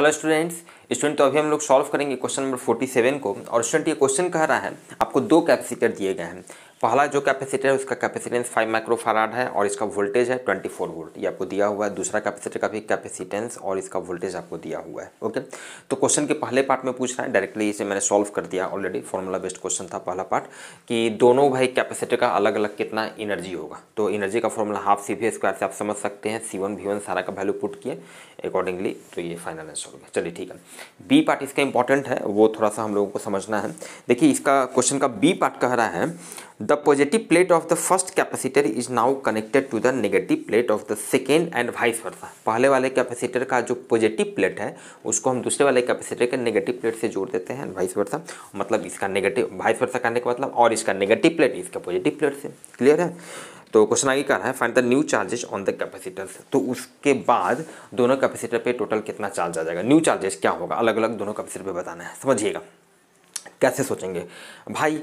Hello students student तो अभी हम लोग सॉल्व करेंगे क्वेश्चन नंबर 47 को और स्टूडेंट ये क्वेश्चन कह रहा है आपको दो कैपेसिटर दिए गए हैं पहला जो कैपेसिटर है उसका कैपेसिटेंस 5 माइक्रोफाराड है और इसका वोल्टेज है 24 वोल्ट ये आपको दिया हुआ है दूसरा कैपेसिटर का भी कैपेसिटेंस और इसका वोल्टेज आपको दिया हुआ है ओके तो क्वेश्चन के पहले पार्ट में पूछ रहा है डायरेक्टली इसे मैंने सॉल्व कर दिया ऑलरेडी फॉर्मूला बेस्ड क्वेश्चन था पहला पार्ट कि दोनों भाई कैपेसिटर का अलग अलग कितना एनर्जी होगा तो एनर्जी का फॉर्मूला हाफ सी भी स्क्वायर से आप समझ सकते हैं सी वन सारा का वैल्यू पुट किए अकॉर्डिंगली तो ये फाइनल आंसर हो गया चलिए ठीक है बी पार्ट इसका इंपॉर्टेंट है वो थोड़ा सा हम लोगों को समझना है देखिए इसका क्वेश्चन का बी पार्ट कह रहा है the positive plate of the first capacitor is now connected to the negative plate of the second and vice versa पहले वाले कैपेसिटर का जो पॉजिटिव प्लेट है उसको हम दूसरे वाले कैपेसिटर के नेगेटिव प्लेट से जोड़ देते हैं वाइस वर्सा मतलब इसका नेगेटिव वाइस वर्सा करने का मतलब और इसका नेगेटिव प्लेट इसका पॉजिटिव प्लेट से क्लियर है तो क्वेश्चन आगे रहा है find the new charges on the capacitors तो उसके बाद दोनों कैपेसिटर पे टोटल कितना चार्ज आ जाएगा न्यू चार्जेस क्या होगा अलग अलग दोनों कैपेसिटर पे बताना है समझिएगा कैसे सोचेंगे भाई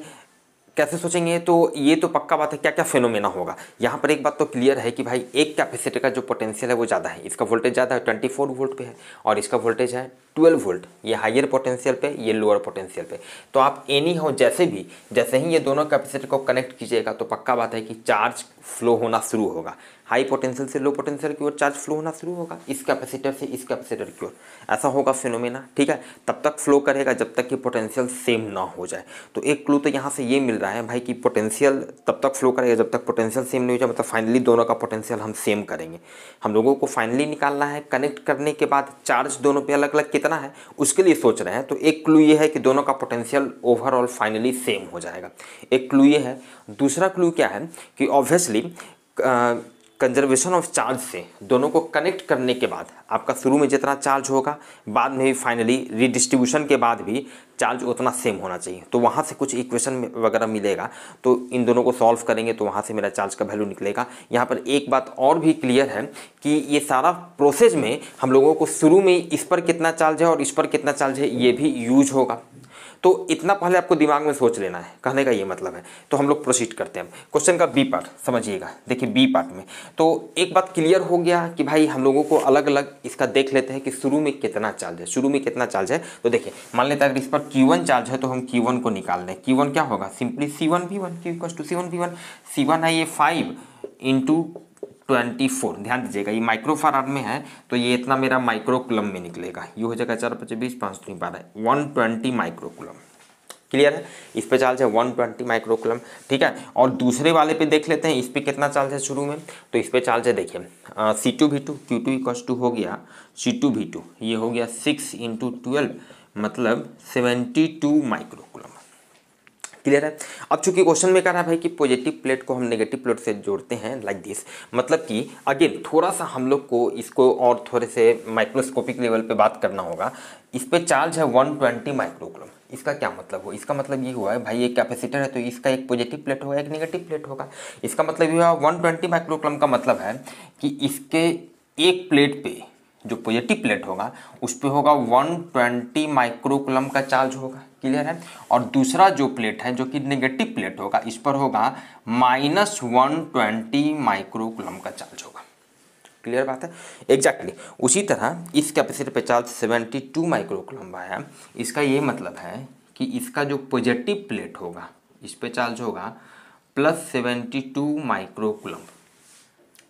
कैसे सोचेंगे तो ये तो पक्का बात है क्या क्या फेनोमेना होगा यहाँ पर एक बात तो क्लियर है कि भाई एक कैपेसिटर का जो पोटेंशियल है वो ज़्यादा है इसका वोल्टेज ज़्यादा है ट्वेंटी फोर वोल्ट पे है और इसका वोल्टेज है 12 वोल्ट ये हाइयर पोटेंशियल पे ये लोअर पोटेंशियल पे तो आप एनी हो जैसे भी जैसे ही ये दोनों कैपेसिटर को कनेक्ट कीजिएगा तो पक्का बात है कि चार्ज फ्लो होना शुरू होगा हाई पोटेंशियल से लो पोटेंशियल की ओर चार्ज फ्लो होना शुरू होगा इस कैपेसिटर से इस कैपेसिटर की ओर ऐसा होगा फिनोमेना ठीक है तब तक फ्लो करेगा जब तक कि पोटेंशियल सेम ना हो जाए तो एक क्लू तो यहाँ से ये मिल रहा है भाई कि पोटेंशियल तब तक फ्लो करेगा जब तक पोटेंशियल सेम नहीं हो जाए मतलब फाइनली दोनों का पोटेंशियल हम सेम करेंगे हम लोगों को फाइनली निकालना है कनेक्ट करने के बाद चार्ज दोनों पर अलग अलग कितना कितना है उसके लिए सोच रहे हैं तो एक क्लू ये है कि दोनों का पोटेंशियल ओवरऑल फाइनली सेम हो जाएगा एक क्लू ये है दूसरा क्लू क्या है कि ऑब्वियसली कंजर्वेशन ऑफ चार्ज से दोनों को कनेक्ट करने के बाद आपका शुरू में जितना चार्ज होगा बाद में भी फाइनली रिडिस्ट्रीब्यूशन के बाद भी चार्ज उतना सेम होना चाहिए तो वहाँ से कुछ इक्वेशन वगैरह मिलेगा तो इन दोनों को सॉल्व करेंगे तो वहाँ से मेरा चार्ज का वैल्यू निकलेगा यहाँ पर एक बात और भी क्लियर है कि ये सारा प्रोसेस में हम लोगों को शुरू में इस पर कितना चार्ज है और इस पर कितना चार्ज है ये भी यूज होगा तो इतना पहले आपको दिमाग में सोच लेना है कहने का ये मतलब है तो हम लोग प्रोसीड करते हैं क्वेश्चन का बी पार्ट समझिएगा देखिए बी पार्ट में तो एक बात क्लियर हो गया कि भाई हम लोगों को अलग अलग इसका देख लेते हैं कि शुरू में कितना चार्ज है शुरू में कितना चार्ज है तो देखिए मान लेते हैं अगर इस पर क्यू चार्ज है तो हम क्यू को निकाल लें क्यू क्या होगा simply C one V one Q two C one V one C one है ये फाइव इंटू ट्वेंटी फोर ध्यान दीजिएगा ये माइक्रो फाराड में है तो ये इतना मेरा माइक्रो कुलम में निकलेगा ये हो जाएगा चार पच्चीस बीस पाँच तीन बारह one twenty micro coulomb clear है इस पे चार्ज है वन ट्वेंटी माइक्रो कुलम ठीक है और दूसरे वाले पे देख लेते हैं इस पर कितना चार्ज है शुरू में तो इस पर चार्ज है देखिए C two V two Q two equals to हो गया सी टू भी टू ये हो गया सिक्स इंटू ट्वेल्व मतलब seventy two micro coulomb clear है अब चूंकि क्वेश्चन में कह रहा है भाई कि पॉजिटिव प्लेट को हम नेगेटिव प्लेट से जोड़ते हैं लाइक दिस मतलब कि अगेन थोड़ा सा हम लोग को इसको और थोड़े से माइक्रोस्कोपिक लेवल पे बात करना होगा इस पर चार्ज है 120 ट्वेंटी माइक्रोक्रोम इसका क्या मतलब हो इसका मतलब ये हुआ है भाई ये कैपेसिटर है तो इसका एक पॉजिटिव प्लेट होगा एक नेगेटिव प्लेट होगा इसका मतलब ये हुआ वन ट्वेंटी माइक्रोक्रम का मतलब है कि इसके एक प्लेट पे जो पॉजिटिव प्लेट होगा उस पर होगा 120 माइक्रोकुलम का चार्ज होगा क्लियर है और दूसरा जो प्लेट है जो कि नेगेटिव प्लेट होगा इस पर होगा माइनस वन ट्वेंटी माइक्रोकुलम का चार्ज होगा क्लियर बात है एग्जैक्टली exactly. उसी तरह इस कैपेसिटर पे चार्ज सेवेंटी टू माइक्रोकुलम आया इसका ये मतलब है कि इसका जो पॉजिटिव प्लेट होगा इस पर चार्ज होगा plus seventy two microcoulomb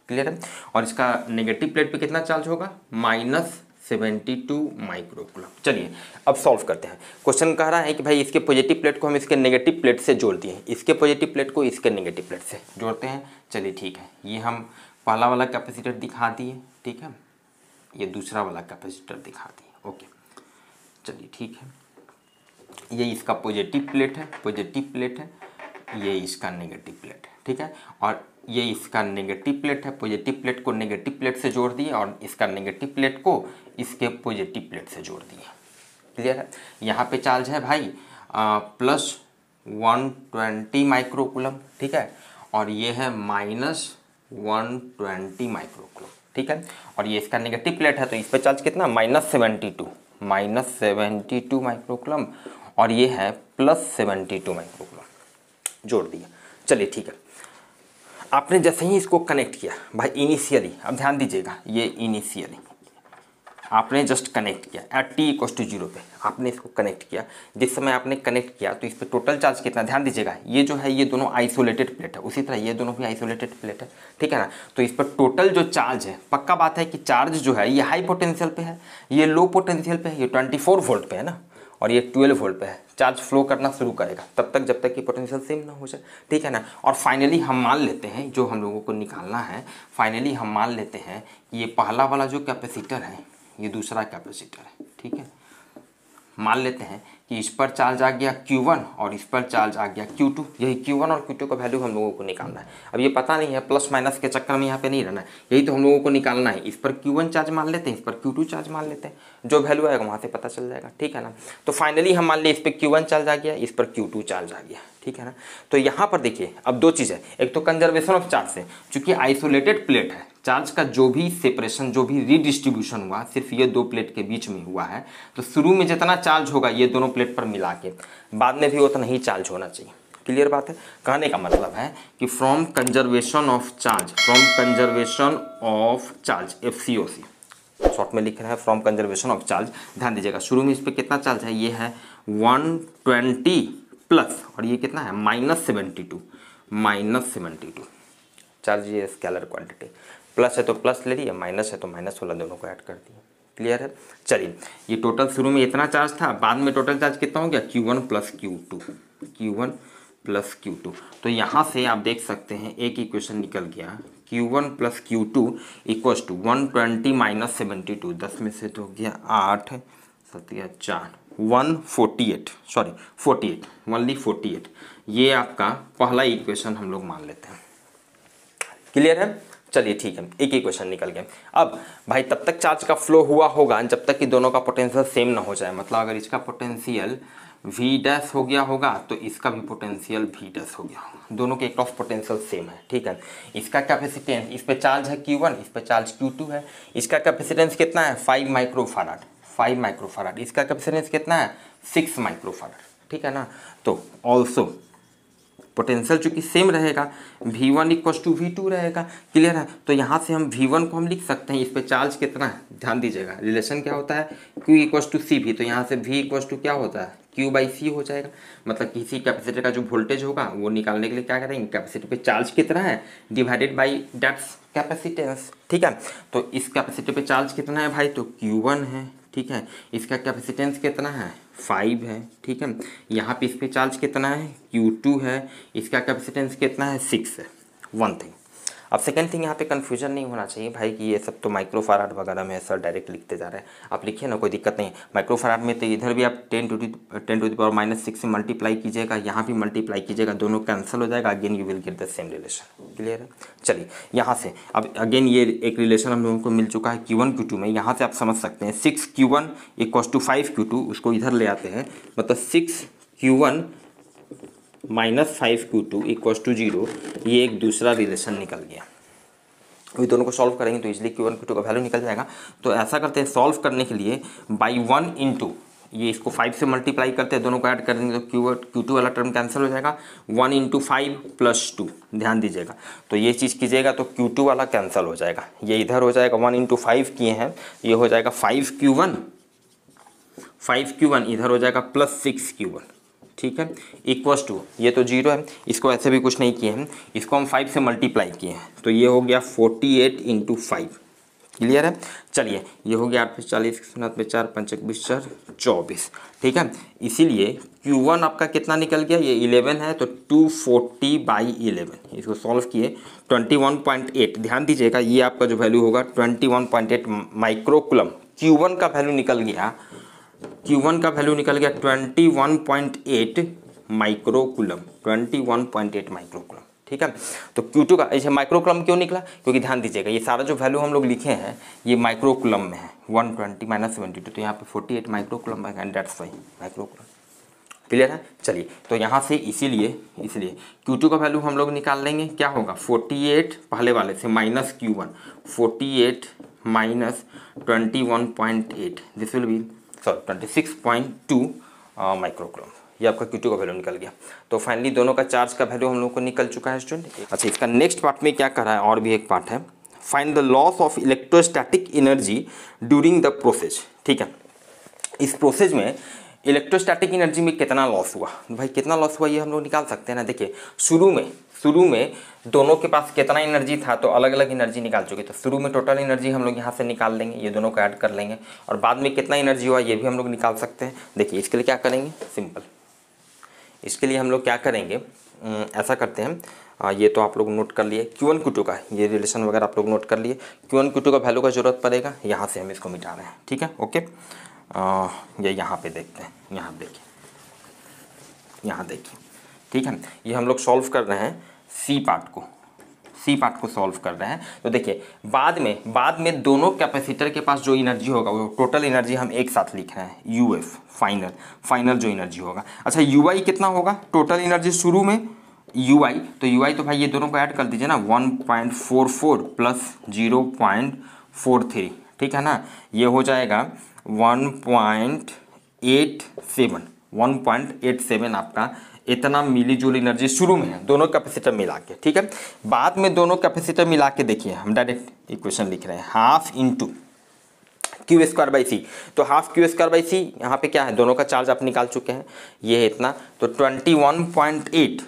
clear है और इसका नेगेटिव प्लेट पे कितना चार्ज होगा माइनस सेवेंटी टू माइक्रोकुलम चलिए अब सॉल्व करते हैं क्वेश्चन कह रहा है कि भाई इसके पॉजिटिव प्लेट को हम इसके नेगेटिव प्लेट से जोड़ दिए इसके पॉजिटिव प्लेट को इसके नेगेटिव प्लेट से जोड़ते हैं चलिए ठीक है ये हम पहला वाला कैपेसिटर दिखा दिए ठीक है ये दूसरा वाला कैपेसिटर दिखा दिए ओके चलिए ठीक है ये इसका पॉजिटिव प्लेट है पॉजिटिव प्लेट है ये इसका नेगेटिव प्लेट है ठीक है और ये इसका नेगेटिव प्लेट है पॉजिटिव प्लेट को नेगेटिव प्लेट से जोड़ दिए और इसका नेगेटिव प्लेट को इसके पॉजिटिव प्लेट से जोड़ दिए क्लियर है यहाँ पे चार्ज है भाई आ, प्लस वन ट्वेंटी माइक्रोकुलम ठीक है और ये है माइनस वन ट्वेंटी माइक्रोकुलम ठीक है और ये इसका नेगेटिव प्लेट है तो इस पर चार्ज कितना minus seventy two minus seventy two microcoulomb और ये है प्लस सेवेंटी टू माइक्रोकुलम जोड़ दिया चलिए ठीक है आपने जैसे ही इसको कनेक्ट किया भाई इनिशियली अब ध्यान दीजिएगा ये इनिशियली आपने जस्ट कनेक्ट किया at T equal to zero पे आपने इसको कनेक्ट किया जिस समय आपने कनेक्ट किया तो इस पर टोटल चार्ज कितना ध्यान दीजिएगा ये जो है ये दोनों आइसोलेटेड प्लेट है उसी तरह ये दोनों भी आइसोलेटेड प्लेट है ठीक है ना तो इस पर टोटल जो चार्ज है पक्का बात है कि चार्ज जो है ये हाई पोटेंशियल पे है ये लो पोटेंशियल पे है ये ट्वेंटी वोल्ट पे है ना और ये 12 वोल्ट पे है चार्ज फ्लो करना शुरू करेगा तब तक जब तक कि पोटेंशियल सेम ना हो जाए ठीक है ना और फाइनली हम मान लेते हैं जो हम लोगों को निकालना है फाइनली हम मान लेते हैं कि ये पहला वाला जो कैपेसिटर है ये दूसरा कैपेसिटर है ठीक है मान लेते हैं कि इस पर चार्ज आ गया Q1 और इस पर चार्ज आ गया Q2 यही Q1 और Q2 का वैल्यू हम लोगों को निकालना है अब ये पता नहीं है प्लस माइनस के चक्कर में यहाँ पे नहीं रहना है यही तो हम लोगों को निकालना है इस पर Q1 चार्ज मान लेते हैं इस पर Q2 चार्ज मान लेते हैं जो वैल्यू आएगा वहाँ से पता चल जाएगा ठीक है ना तो फाइनली हम मान लें इस पर वन चार्ज आ गया इस पर टू चार्ज आ गया ठीक है ना तो यहाँ पर देखिए अब दो चीज़ है एक तो कंजर्वेशन ऑफ चार्ज है चूँकि आइसोलेटेड प्लेट है चार्ज का जो भी सेपरेशन जो भी रीडिस्ट्रीब्यूशन हुआ सिर्फ ये दो प्लेट के बीच में हुआ है तो शुरू में जितना चार्ज होगा ये दोनों प्लेट पर मिला के बाद में भी उतना ही चार्ज होना चाहिए क्लियर बात है कहने का मतलब है कि from conservation of charge from conservation of charge F C O C short में लिख रहा है फ्रॉम कंजर्वेशन ऑफ चार्ज ध्यान दीजिएगा शुरू में इस पर कितना चार्ज है ये है ट्वेंटी प्लस और ये कितना है minus seventy two minus seventy two charge ये स्केलर क्वांटिटी प्लस है तो प्लस ले लिया माइनस है तो माइनस वाला दोनों को ऐड कर दिया क्लियर है चलिए ये टोटल शुरू में इतना चार्ज था बाद में टोटल चार्ज कितना हो गया Q one plus Q two Q one plus Q two तो यहाँ से आप देख सकते हैं एक इक्वेशन निकल गया Q one plus Q two equal to one twenty minus seventy two दस में से तो हो गया आठ सत्या चार one forty eight sorry forty eight only forty eight ये आपका पहला इक्वेशन हम लोग मान लेते हैं क्लियर है चलिए ठीक है एक ही क्वेश्चन निकल गया अब भाई तब तक चार्ज का फ्लो हुआ होगा जब तक कि दोनों का पोटेंशियल सेम ना हो जाए मतलब अगर इसका पोटेंशियल वी डैस हो गया होगा तो इसका भी पोटेंशियल वी डैस हो गया होगा दोनों के ऑफ पोटेंशियल सेम है ठीक है इसका कैपेसिटेंस इस पर चार्ज है क्यू वन इस पर चार्ज क्यू टू है इसका कैपेसिटेंस कितना है फाइव माइक्रोफाराड फाइव माइक्रोफाराड इसका कैपेसिटेंस कितना है सिक्स माइक्रोफाराड ठीक है ना तो ऑल्सो पोटेंशियल चूंकि सेम रहेगा V one equal to V two रहेगा क्लियर है तो यहाँ से हम वी वन को हम लिख सकते हैं इस पर चार्ज कितना है ध्यान दीजिएगा रिलेशन क्या होता है क्यू इक्व टू सी भी तो यहाँ से वी इक्व टू क्या होता है क्यू बाई सी हो जाएगा मतलब किसी कैपेसिटी का जो वोल्टेज होगा वो निकालने के लिए क्या करेंगे कैपेसिटी पे चार्ज कितना है डिवाइडेड बाई डेप्स कैपेसिटेंस ठीक है तो इस कैपेसिटी पे चार्ज कितना है भाई तो क्यू वन है ठीक है इसका कैपेसिटेंस कितना है फाइव है ठीक है यहाँ पे इस पर चार्ज कितना है क्यू टू है इसका कैपेसिटेंस कितना है सिक्स है वन थिंग अब सेकंड थिंग यहाँ पे कन्फ्यूजन नहीं होना चाहिए भाई कि ये सब तो माइक्रो फराट वगैरह में सर डायरेक्ट लिखते जा रहे हैं आप लिखिए ना कोई दिक्कत नहीं माइक्रो फराट में तो इधर भी आप ten to ten to the power minus six से मल्टीप्लाई कीजिएगा यहाँ भी मल्टीप्लाई कीजिएगा दोनों कैंसिल हो जाएगा again you will get the same relation clear है चलिए यहाँ से अब अगेन ये एक रिलेशन हम लोगों को मिल चुका है क्यू वन क्यू टू में यहाँ से आप समझ सकते हैं six Q one equal to five Q two उसको इधर ले आते हैं मतलब six Q one minus five Q two equal to zero ये एक दूसरा रिलेशन निकल गया ये दोनों को सॉल्व करेंगे तो इसलिए क्यू वन क्यू टू का वैल्यू निकल जाएगा तो ऐसा करते हैं सॉल्व करने के लिए बाई वन इंटू ये इसको फाइव से मल्टीप्लाई करते हैं दोनों को ऐड कर देंगे तो क्यू क्यू टू वाला टर्म कैंसिल हो जाएगा one into five plus two ध्यान दीजिएगा तो ये चीज़ कीजिएगा तो क्यू टू वाला कैंसिल हो जाएगा ये इधर हो जाएगा वन इंटू फाइव किए हैं ये हो जाएगा five Q one five Q one इधर हो जाएगा प्लस सिक्स क्यू वन ठीक है इक्वस टू ये तो जीरो है इसको ऐसे भी कुछ नहीं किए हैं इसको हम फाइव से मल्टीप्लाई किए हैं तो ये हो गया forty eight into five clear है चलिए ये हो गया आठ चालीस नौ चार पंच बीस चार चौबीस ठीक है इसीलिए क्यू वन आपका कितना निकल गया ये इलेवन है तो टू फोर्टी बाई इलेवन इसको सॉल्व किए ट्वेंटी वन पॉइंट एट ध्यान दीजिएगा ये आपका जो वैल्यू होगा twenty one point eight microcoulomb Q one का वैल्यू निकल गया Q1 का वैल्यू निकल गया 21.8 माइक्रोकुलम 21.8 माइक्रोकुलम ठीक है तो Q2 का ऐसे माइक्रोकुलम क्यों निकला क्योंकि ध्यान दीजिएगा ये सारा जो वैल्यू हम लोग लिखे हैं ये माइक्रोकुलम में है 120 ट्वेंटी माइनस सेवेंटी टू तो यहाँ पे 48 microcoulomb and that's why microcoulomb clear है चलिए तो यहाँ से इसीलिए इसलिए Q2 का वैल्यू हम लोग निकाल लेंगे क्या होगा 48 पहले वाले से minus Q one forty eight minus twenty one point eight this will be sorry twenty six point two microcoulomb ये आपका क्यू का वैल्यू निकल गया तो फाइनली दोनों का चार्ज का वैल्यू हम लोग को निकल चुका है स्टूडेंट अच्छा इसका नेक्स्ट पार्ट में क्या करा है और भी एक पार्ट है find the loss of electrostatic energy during the process ठीक है इस प्रोसेस में इलेक्ट्रोस्टैटिक एनर्जी में कितना लॉस हुआ भाई कितना लॉस हुआ ये हम लोग निकाल सकते हैं ना देखिए शुरू में शुरू में दोनों के पास कितना एनर्जी था तो अलग अलग एनर्जी निकाल चुके तो शुरू में टोटल एनर्जी हम लोग यहाँ से निकाल लेंगे ये दोनों को ऐड कर लेंगे और बाद में कितना एनर्जी हुआ ये भी हम लोग निकाल सकते हैं देखिए इसके लिए क्या करेंगे सिंपल इसके लिए हम लोग क्या करेंगे ऐसा करते हैं आ, ये तो आप लोग नोट कर लिए क्यू वन क्यू का ये रिलेशन वगैरह आप लोग नोट कर लिए क्यू वन क्यू का वैल्यू का जरूरत पड़ेगा यहाँ से हम इसको मिटा रहे हैं ठीक है ओके आ, ये यहाँ पे देखते हैं यहाँ देखिए यहाँ देखिए ठीक है ये हम लोग सॉल्व कर रहे हैं सी पार्ट को सी पार्ट को सॉल्व कर रहे हैं तो देखिए बाद में बाद में दोनों कैपेसिटर के पास जो एनर्जी होगा वो टोटल एनर्जी हम एक साथ लिख रहे हैं यू एफ फाइनल फाइनल जो एनर्जी होगा अच्छा यू आई कितना होगा टोटल एनर्जी शुरू में यू आई तो यू आई तो भाई ये दोनों को ऐड कर दीजिए ना one point four four plus zero point four three ठीक है ना ये हो जाएगा one point eight seven one point eight seven आपका इतना मिली जुली एनर्जी शुरू में है दोनों कैपेसिटर मिला के ठीक है बाद में दोनों कैपेसिटर मिला के देखिए हम डायरेक्ट इक्वेशन लिख रहे हैं half into Q square by C तो half Q square by C यहाँ पे क्या है दोनों का चार्ज आप निकाल चुके हैं ये है इतना तो twenty one point eight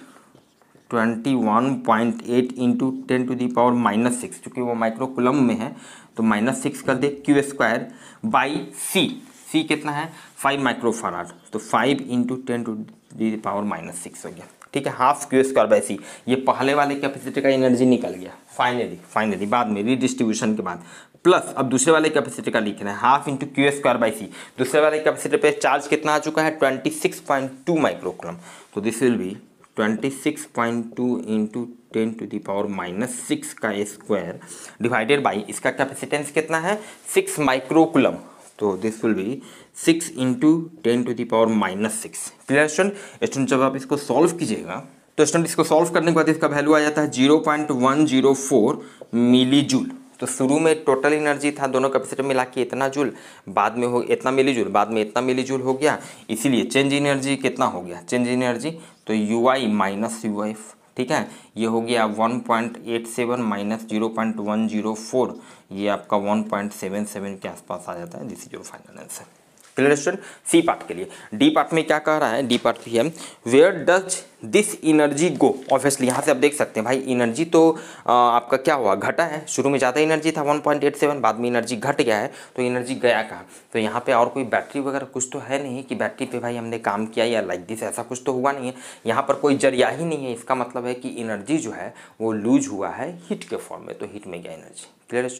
twenty one point eight into ten to minus six चूँकि वो माइक्रोकुलम में है तो माइनस सिक्स कर दे Q square by C C कितना है फाइव माइक्रोफाराड तो five into ten to the power minus six हो गया ठीक है half Q square by C ये पहले वाले कैपेसिटी का एनर्जी निकल गया फाइनली फाइनली बाद में रीडिस्ट्रीब्यूशन के बाद प्लस अब दूसरे वाले कैपेसिटी का लिखना है half into Q square by C दूसरे वाले कैपेसिटी पे चार्ज कितना आ चुका है twenty six point two microcoulomb तो this will be twenty six point two into ten to the power minus six का स्क्वायर डिवाइडेड बाई इसका कैपेसिटेंस कितना है सिक्स माइक्रोकुलम तो this will be six into ten to the power minus six clear student student जब आप इसको solve कीजिएगा तो स्टूडेंट इसको सॉल्व करने के बाद इसका वैल्यू आ जाता है zero point one zero four milli joule तो शुरू में टोटल एनर्जी था दोनों कैपेसिटर मिला के इतना जूल बाद में हो इतना मिली जूल बाद में इतना मिली जूल हो गया इसीलिए चेंज एनर्जी कितना हो गया चेंज एनर्जी तो U I minus U F ठीक है ये हो गया one point eight seven minus zero point one zero four ये आपका वन पॉइंट सेवन सेवन के आसपास आ जाता है this is your final answer clear student C part के लिए डी पार्ट में क्या कह रहा है डी पार्ट ये where does this energy go obviously यहाँ से आप देख सकते हैं भाई एनर्जी तो आ, आपका क्या हुआ घटा है शुरू में ज़्यादा एनर्जी था 1.87 बाद में एनर्जी घट गया है तो एनर्जी गया कहाँ तो यहाँ पे और कोई बैटरी वगैरह कुछ तो है नहीं कि बैटरी पे भाई हमने काम किया या लाइक दिस ऐसा कुछ तो हुआ नहीं है यहाँ पर कोई जरिया ही नहीं है इसका मतलब है कि एनर्जी जो है वो लूज हुआ है हीट के फॉर्म में तो हीट में गया एनर्जी क्लियर